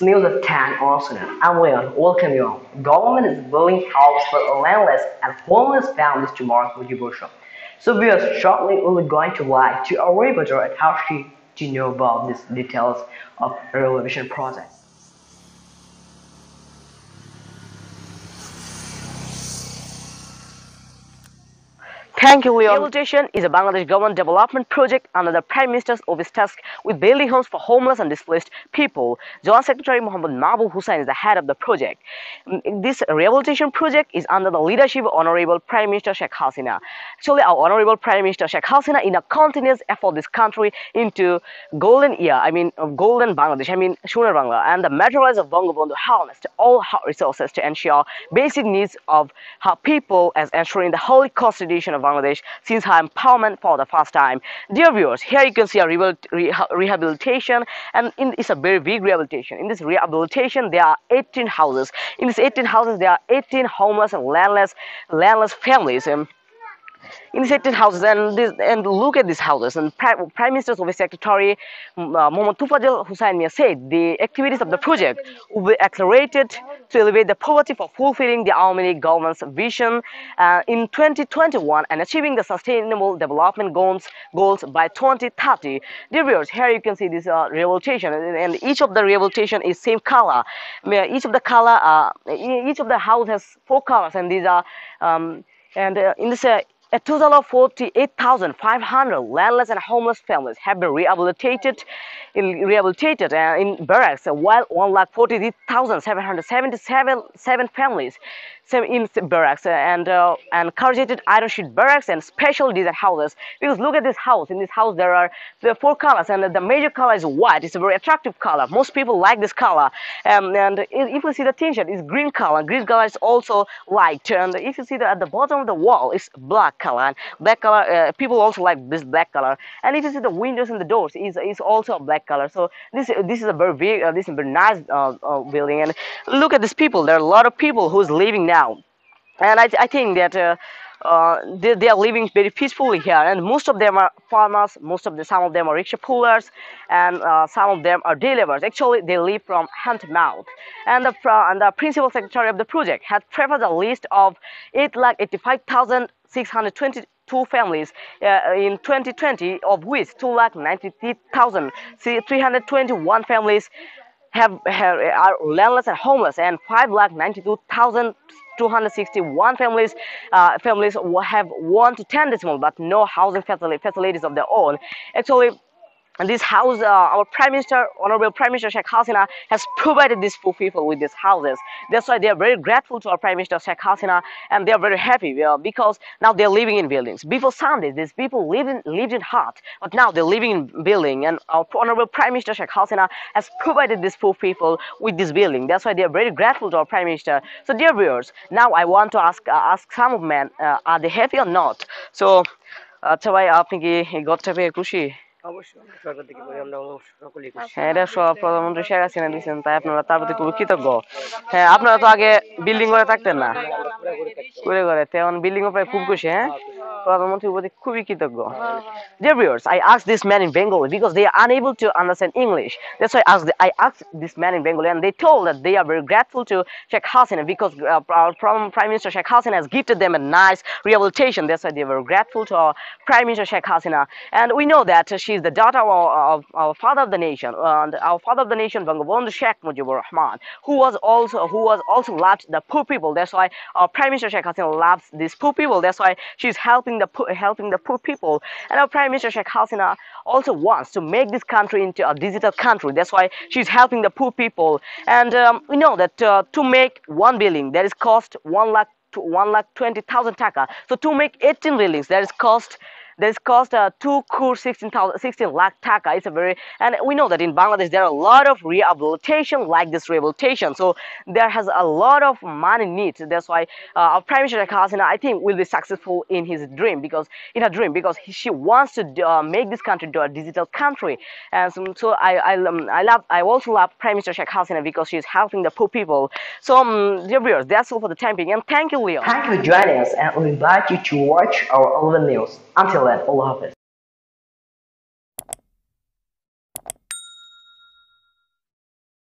News of 10 Arsenal. I'm Leon. Welcome you all. Government is building houses for landless and homeless families to mark Mujibursha. So viewers, shortly we'll be going to live to our reporter at how she to know about these details of renovation project. Thank you, Leon. Rehabilitation is a Bangladesh government development project under the Prime Minister's office tasked with building homes for homeless and displaced people. Joint Secretary Mohammad Nabil Hussain is the head of the project. Mm, this rehabilitation project is under the leadership of Honorable Prime Minister Sheikh Hasina. Actually, our Honorable Prime Minister Sheikh Hasina in a continuous effort this country into golden year, I mean golden Bangladesh, I mean Shunar Bangla, and the materialize of Bangabandhu harnessed all resources to ensure basic needs of her people as ensuring the holy constitution of Bangladesh since her empowerment for the first time. Dear viewers, here you can see a rehabilitation and in, it's a very big rehabilitation. In this rehabilitation, there are 18 houses. In these 18 houses, there are 18 homeless and landless, landless families. And um, infected houses and this and look at these houses and prime, prime minister of secretary uh, mohammad tufajil hussain mia said the activities of the project will be accelerated to elevate the poverty for fulfilling the Armenian government's vision uh, in 2021 and achieving the sustainable development goals goals by 2030 dear viewers here you can see this uh, rehabilitation and each of the rehabilitation is same color each of the color uh, each of the house has four colors and these are um, and uh, in this uh, a total of 48,500 landless and homeless families have been rehabilitated in, rehabilitated uh, in barracks, while 1,43,777 families in barracks uh, and uh, and corrugated iron sheet barracks and special design houses. Because look at this house. In this house there are the four colors, and the major color is white. It's a very attractive color. Most people like this color. Um, and if you see the tin shirt, it's green color. Green color is also light. And if you see that at the bottom of the wall, it's black black color and black color uh, people also like this black color and if you see the windows and the doors is is also a black color so this this is a very big uh, this is a very nice uh, uh, building and look at these people there are a lot of people who's living now and i, I think that uh, uh, they, they, are living very peacefully here and most of them are farmers most of them some of them are rickshaw pullers and uh, some of them are deliverers actually they live from hand to mouth and the, and the principal secretary of the project had prepared a list of 8 lakh 85,000 622 families uh, in 2020, of which 2,93,321 families have, have, are landless and homeless, and 5,92,261 families uh, families have one to ten decimal, but no housing facilities of their own. Actually, and this house, uh, our Prime Minister, Honorable Prime Minister Sheikh Hasina has provided these poor people with these houses. That's why they are very grateful to our Prime Minister Sheikh Hasina and they are very happy uh, because now they are living in buildings. Before Sunday, these people lived in, lived in hut, but now they are living in building and our Honorable Prime Minister Sheikh Hasina has provided these poor people with this building. That's why they are very grateful to our Prime Minister. So dear viewers, now I want to ask, uh, ask some of men, uh, are they happy or not? So, আচ্ছা ভাই আপনি কি এই গদটা very cushy. হ্যাঁ এটা সব প্রধানমন্ত্রী দিচ্ছেন তাই আপনারা কৃতজ্ঞ হ্যাঁ আপনারা তো আগে বিল্ডিং করে থাকতেন না করে তেমন বিল্ডিং খুব খুশি হ্যাঁ Pradhanmantri Upadi খুবই কৃতজ্ঞ dear viewers i asked this man in bengali because they are unable to understand english that's why i asked i asked this man in bengali and they told that they are very grateful to sheikh hasina because uh, our prime minister sheikh hasina has gifted them a nice rehabilitation that's why they were grateful to our prime minister sheikh hasina and we know that she is the daughter of, of our father of the nation and our father of the nation bangabandhu sheikh mujibur rahman who was also who was also loved the poor people that's why our prime minister sheikh hasina loves these poor people that's why she's helping helping the poor, helping the poor people. And our Prime Minister Sheikh Hasina also wants to make this country into a digital country. That's why she's helping the poor people. And um, we know that uh, to make one building, that is cost one lakh to one lakh twenty thousand taka. So to make eighteen buildings, that is cost this cost uh, 2 crore 16, lakh taka. It's a very, and we know that in Bangladesh, there are a lot of rehabilitation like this rehabilitation. So there has a lot of money needs. That's why uh, our Prime Minister Hasina, I think, will be successful in his dream because, in her dream, because he, she wants to uh, make this country a digital country. And so, so I, I, um, I love, I also love Prime Minister Sheikh Hasina because she's helping the poor people. So, um, dear viewers, that's all for the time being. And thank you, Leo. Thank you for joining us, and we invite you to watch our other news. Until that Allah office.